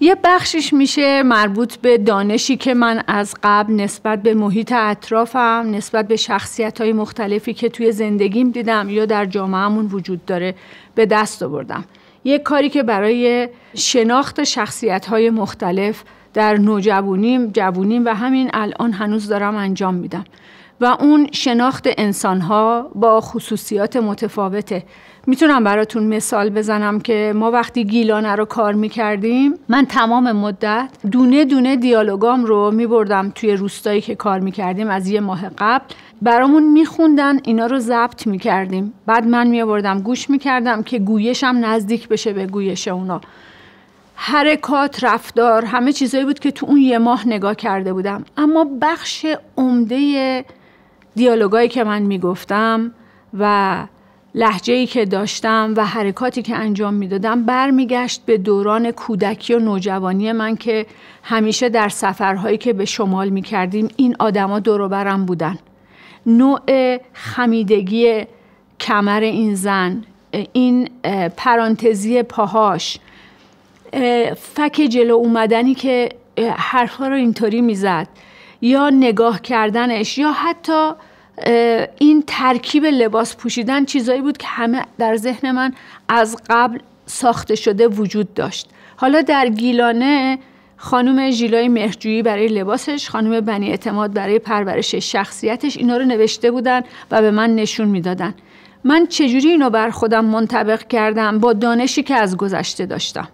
یه بخشش میشه مربوط به دانشی که من از قبل نسبت به محیط اطرافم نسبت به شخصیت های مختلفی که توی زندگیم دیدم یا در جامعهمون وجود داره به دست آوردم یه کاری که برای شناخت شخصیت های مختلف در نوجوانیم جوونیم و همین الان هنوز دارم انجام میدم و اون شناخت انسانها با خصوصیات متفاوته میتونم براتون مثال بزنم که ما وقتی گیلانه رو کار میکردیم من تمام مدت دونه دونه دیالوگام رو میبردم توی روستایی که کار میکردیم از یه ماه قبل برامون میخوندن اینا رو ضبط میکردیم بعد من میبردم گوش میکردم که گویشم نزدیک بشه به گویش اونا حرکات رفتار همه چیزایی بود که تو اون یه ماه نگاه کرده بودم اما بخش عمده دیالوگایی که من میگفتم و ای که داشتم و حرکاتی که انجام میدادم برمیگشت به دوران کودکی و نوجوانی من که همیشه در سفرهایی که به شمال میکردیم این آدما دور برم بودن نوع خمیدگی کمر این زن این پرانتزی پاهاش فک جلو اومدنی که حرفها رو اینطوری میزد یا نگاه کردنش یا حتی این ترکیب لباس پوشیدن چیزایی بود که همه در ذهن من از قبل ساخته شده وجود داشت حالا در گیلانه خانم ژیلای مهرجویی برای لباسش خانم بنی اعتماد برای پرورش شخصیتش اینا رو نوشته بودن و به من نشون میدادن من چجوری اینو بر خودم منطبق کردم با دانشی که از گذشته داشتم